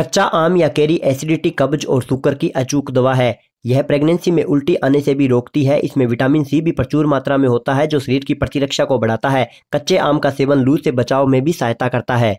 कच्चा आम या कैरी एसिडिटी कब्ज और शुगर की अचूक दवा है यह प्रेगनेंसी में उल्टी आने से भी रोकती है इसमें विटामिन सी भी प्रचुर मात्रा में होता है जो शरीर की प्रतिरक्षा को बढ़ाता है कच्चे आम का सेवन लू से बचाव में भी सहायता करता है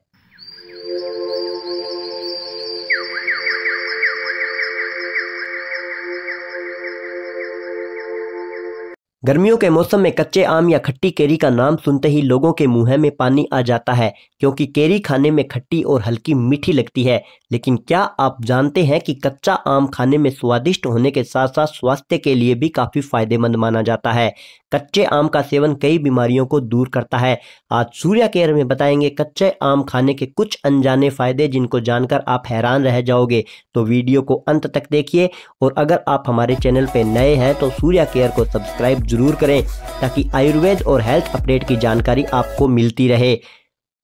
गर्मियों के मौसम में कच्चे आम या खट्टी केरी का नाम सुनते ही लोगों के मुंह में पानी आ जाता है क्योंकि केरी खाने में खट्टी और हल्की मीठी लगती है लेकिन क्या आप जानते हैं कि कच्चा आम खाने में स्वादिष्ट होने के साथ साथ स्वास्थ्य के लिए भी काफ़ी फायदेमंद माना जाता है कच्चे आम का सेवन कई बीमारियों को दूर करता है आज सूर्या केयर में बताएंगे कच्चे आम खाने के कुछ अनजाने फायदे जिनको जानकर आप हैरान रह जाओगे तो वीडियो को अंत तक देखिए और अगर आप हमारे चैनल पर नए हैं तो सूर्या केयर को सब्सक्राइब जरूर करें ताकि आयुर्वेद और हेल्थ अपडेट की जानकारी आपको मिलती रहे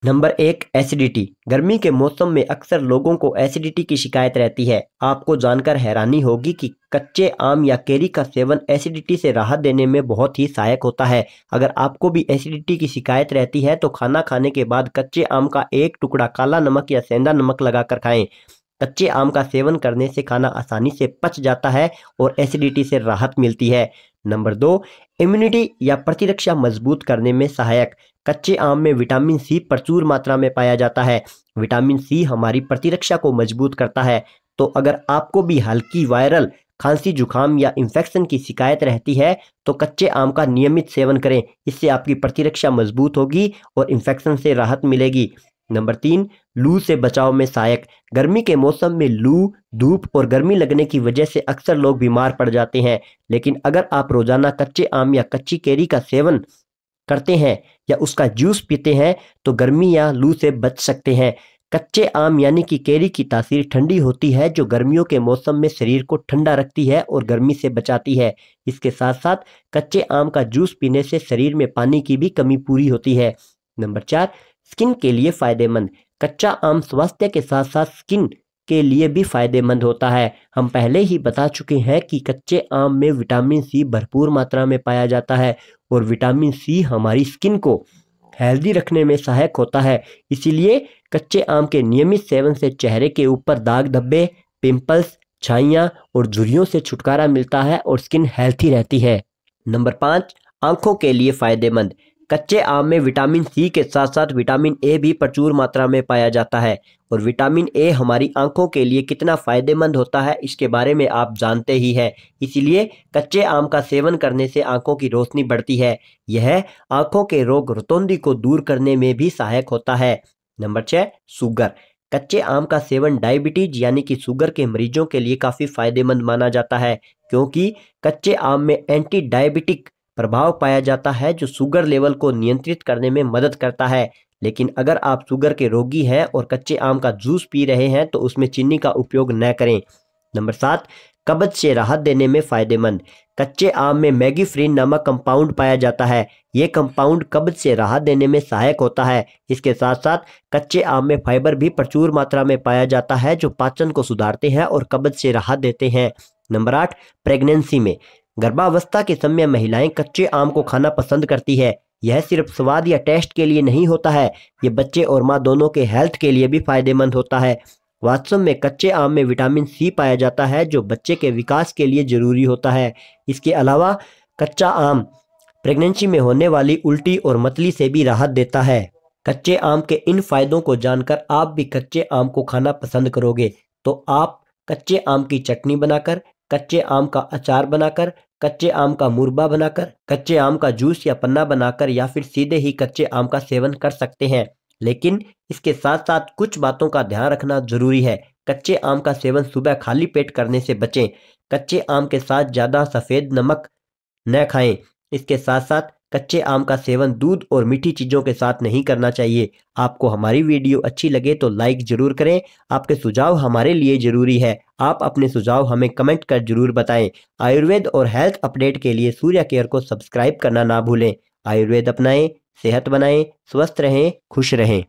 नंबर एक एसिडिटी गर्मी के मौसम में अक्सर लोगों को एसिडिटी की शिकायत रहती है आपको जानकर हैरानी होगी कि कच्चे आम या केरी का सेवन एसिडिटी से राहत देने में बहुत ही सहायक होता है अगर आपको भी एसिडिटी की शिकायत रहती है तो खाना खाने के बाद कच्चे आम का एक टुकड़ा काला नमक या सेंधा नमक लगाकर खाएं कच्चे आम का सेवन करने से खाना आसानी से पच जाता है और एसिडिटी से राहत मिलती है नंबर दो इम्यूनिटी या प्रतिरक्षा मजबूत करने में सहायक कच्चे आम में विटामिन सी प्रचुर मात्रा में पाया जाता है विटामिन सी हमारी प्रतिरक्षा को मजबूत करता है तो अगर आपको भी हल्की वायरल खांसी जुकाम या इन्फेक्शन की शिकायत रहती है तो कच्चे आम का नियमित सेवन करें इससे आपकी प्रतिरक्षा मजबूत होगी और इन्फेक्शन से राहत मिलेगी नंबर तीन लू से बचाव में सहायक गर्मी के मौसम में लू धूप और गर्मी लगने की वजह से अक्सर लोग बीमार पड़ जाते हैं लेकिन अगर आप रोजाना कच्चे आम या कच्ची केरी का सेवन करते हैं या उसका जूस पीते हैं तो गर्मी या लू से बच सकते हैं कच्चे आम यानी कि केरी की तासीर ठंडी होती है जो गर्मियों के मौसम में शरीर को ठंडा रखती है और गर्मी से बचाती है इसके साथ साथ कच्चे आम का जूस पीने से शरीर में पानी की भी कमी पूरी होती है नंबर चार स्किन के लिए फायदेमंद कच्चा आम स्वास्थ्य के साथ साथ स्किन के लिए भी फायदेमंद होता है हम पहले ही बता चुके हैं कि कच्चे आम में विटामिन सी भरपूर मात्रा में पाया जाता है और विटामिन सी हमारी स्किन को हेल्दी रखने में सहायक होता है इसीलिए कच्चे आम के नियमित सेवन से चेहरे के ऊपर दाग धब्बे पिंपल्स छाइयाँ और झुरियों से छुटकारा मिलता है और स्किन हेल्थी रहती है नंबर पाँच आँखों के लिए फ़ायदेमंद कच्चे आम में विटामिन सी के साथ साथ विटामिन ए भी प्रचुर मात्रा में पाया जाता है और विटामिन ए हमारी आंखों के लिए कितना फ़ायदेमंद होता है इसके बारे में आप जानते ही हैं इसीलिए कच्चे आम का सेवन करने से आंखों की रोशनी बढ़ती है यह आंखों के रोग रतौंदी को दूर करने में भी सहायक होता है नंबर छः शुगर कच्चे आम का सेवन डायबिटीज यानी कि शुगर के मरीजों के लिए काफ़ी फायदेमंद माना जाता है क्योंकि कच्चे आम में एंटी डायबिटिक प्रभाव पाया जाता है जो शुगर लेवल को नियंत्रित करने में मदद करता है लेकिन अगर आप शुगर के रोगी हैं और कच्चे आम का जूस पी रहे हैं तो उसमें चीनी का उपयोग न करें नंबर सात कब्ज से राहत देने में फ़ायदेमंद कच्चे आम में मैगीफ्रीन नामक कंपाउंड पाया जाता है ये कंपाउंड कब्ज से राहत देने में सहायक होता है इसके साथ साथ कच्चे आम में फाइबर भी प्रचुर मात्रा में पाया जाता है जो पाचन को सुधारते हैं और कब्ज से राहत देते हैं नंबर आठ प्रेगनेंसी में गर्भावस्था के समय महिलाएं कच्चे आम को खाना पसंद करती है यह सिर्फ स्वाद या टेस्ट के लिए नहीं होता है ये बच्चे और माँ दोनों के हेल्थ के लिए भी फायदेमंद होता है वास्तव में कच्चे आम में विटामिन सी पाया जाता है जो बच्चे के विकास के लिए ज़रूरी होता है इसके अलावा कच्चा आम प्रेगनेंसी में होने वाली उल्टी और मतली से भी राहत देता है कच्चे आम के इन फायदों को जानकर आप भी कच्चे आम को खाना पसंद करोगे तो आप कच्चे आम की चटनी बनाकर कच्चे आम का अचार बनाकर कच्चे आम का मुरबा बनाकर कच्चे आम का जूस या पन्ना बनाकर या फिर सीधे ही कच्चे आम का सेवन कर सकते हैं लेकिन इसके साथ साथ कुछ बातों का ध्यान रखना जरूरी है कच्चे आम का सेवन सुबह खाली पेट करने से बचें कच्चे आम के साथ ज़्यादा सफ़ेद नमक न खाएं इसके साथ साथ कच्चे आम का सेवन दूध और मीठी चीज़ों के साथ नहीं करना चाहिए आपको हमारी वीडियो अच्छी लगे तो लाइक ज़रूर करें आपके सुझाव हमारे लिए ज़रूरी है आप अपने सुझाव हमें कमेंट कर जरूर बताएं आयुर्वेद और हेल्थ अपडेट के लिए सूर्य केयर को सब्सक्राइब करना ना भूलें आयुर्वेद अपनाएं सेहत बनाएं स्वस्थ रहें खुश रहें